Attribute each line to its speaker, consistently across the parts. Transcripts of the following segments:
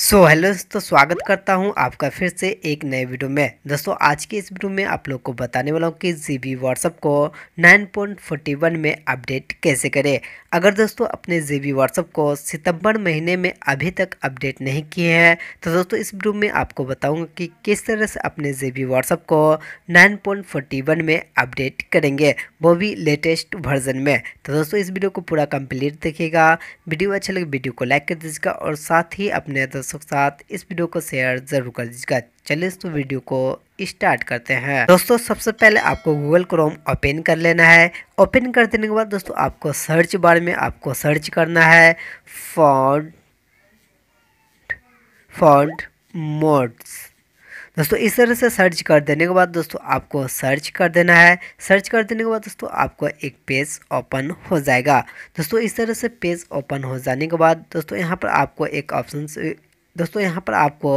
Speaker 1: सो so, hello दोस्तों स्वागत करता हूं आपका फिर से एक नए वीडियो में दोस्तों आज के इस वीडियो में आप लोग को बताने वाला हूं कि जी बी व्हाट्सअप को 9.41 में अपडेट कैसे करें अगर दोस्तों अपने जी बी व्हाट्सअप को सितंबर महीने में अभी तक अपडेट नहीं किए हैं तो दोस्तों इस वीडियो में आपको बताऊंगा कि किस तरह से अपने जी बी व्हाट्सअप को नाइन में अपडेट करेंगे वो भी लेटेस्ट वर्जन में तो दोस्तों इस वीडियो को पूरा कम्प्लीट देखिएगा वीडियो अच्छा लगे वीडियो को लाइक कर दीजिएगा और साथ ही अपने दोस्तों के साथ इस वीडियो को शेयर जरूर कर दीजिएगा चलिए तो वीडियो को स्टार्ट करते हैं दोस्तों सबसे पहले आपको गूगल क्रोम ओपन कर लेना है ओपन कर देने के बाद दोस्तों आपको सर्च बार में आपको सर्च करना है फॉन्ट फॉन्ट मोड्स दोस्तों इस तरह से सर्च कर देने के बाद दोस्तों आपको सर्च कर देना है सर्च कर देने के बाद दोस्तों आपको एक पेज ओपन हो जाएगा दोस्तों इस तरह से पेज ओपन हो जाने के बाद दोस्तों यहाँ पर आपको एक ऑप्शन दोस्तों यहाँ पर आपको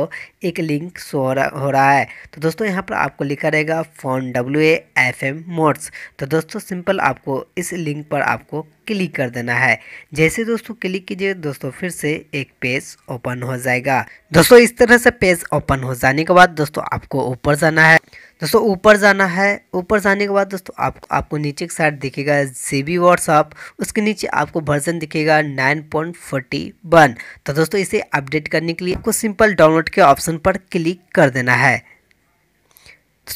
Speaker 1: एक लिंक शो हो रहा है तो दोस्तों यहाँ पर आपको लिखा रहेगा phone W F M mods तो दोस्तों सिंपल आपको इस लिंक पर आपको क्लिक कर देना है जैसे दोस्तों क्लिक कीजिए दोस्तों फिर से एक पेज ओपन हो जाएगा दोस्तों इस तरह से पेज ओपन हो जाने के बाद दोस्तों आपको ऊपर जाना है दोस्तों ऊपर जाना है ऊपर जाने के बाद दोस्तों आप, आपको नीचे की साइड दिखेगा जी बी व्हाट्सअप उसके नीचे आपको वर्जन दिखेगा नाइन पॉइंट फोर्टी वन तो दोस्तों इसे अपडेट करने के लिए लिए आपको सिंपल डाउनलोड के ऑप्शन पर क्लिक कर देना है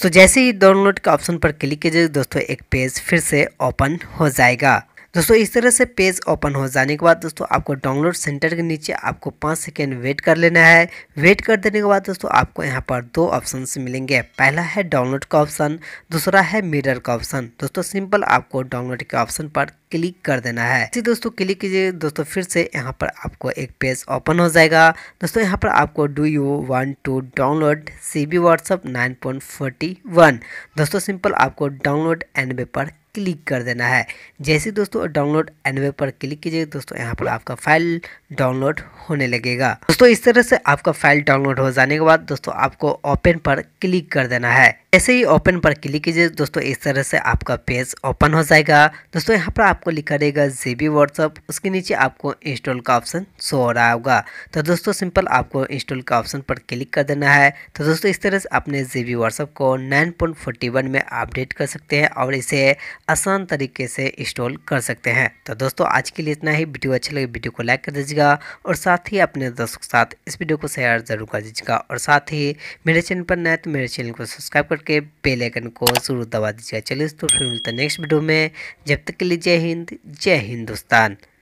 Speaker 1: तो जैसे ही डाउनलोड के ऑप्शन पर क्लिक कीजिए दोस्तों एक पेज फिर से ओपन हो जाएगा दोस्तों इस तरह से पेज ओपन हो जाने के बाद दोस्तों आपको डाउनलोड सेंटर के नीचे आपको पाँच सेकेंड वेट कर लेना है वेट कर देने के बाद दोस्तों आपको यहाँ पर दो ऑप्शन मिलेंगे पहला है डाउनलोड का ऑप्शन दूसरा है मिरर का ऑप्शन दोस्तों सिंपल आपको डाउनलोड के ऑप्शन पर क्लिक कर देना है इसी दोस्तों क्लिक कीजिए दोस्तों फिर से यहाँ पर आपको एक पेज ओपन हो जाएगा दोस्तों यहाँ पर आपको do you want to download C B WhatsApp nine point forty one दोस्तों सिंपल आपको डाउनलोड एन पर क्लिक कर देना है जैसे दोस्तों डाउनलोड एनवे पर क्लिक कीजिए दोस्तों यहाँ पर आपका फाइल डाउनलोड होने लगेगा दोस्तों इस तरह से आपका फाइल डाउनलोड हो जाने के बाद दोस्तों आपको ओपन पर क्लिक कर देना है ऐसे ही ओपन पर क्लिक कीजिए दोस्तों इस तरह से आपका पेज ओपन हो जाएगा दोस्तों यहाँ पर आपको लिखा रहेगा जे बी व्हाट्सअप उसके नीचे आपको इंस्टॉल का ऑप्शन शो हो रहा होगा तो दोस्तों सिंपल आपको इंस्टॉल का ऑप्शन पर क्लिक कर देना है तो दोस्तों इस तरह से अपने जे बी व्हाट्सअप को नाइन में अपडेट कर सकते हैं और इसे आसान तरीके से इंस्टॉल कर सकते हैं तो दोस्तों आज के लिए इतना ही वीडियो अच्छा लगे वीडियो को लाइक कर दीजिएगा और साथ ही अपने दोस्तों के साथ इस वीडियो को शेयर जरूर कर दीजिएगा और साथ ही मेरे चैनल पर नए तो मेरे चैनल को सब्सक्राइब कर करके बेल आइकन को जरूर दबा दीजिएगा चलिए दोस्तों फिर मिलता है नेक्स्ट वीडियो में जब तक के लिए जय हिंद जय हिंदुस्तान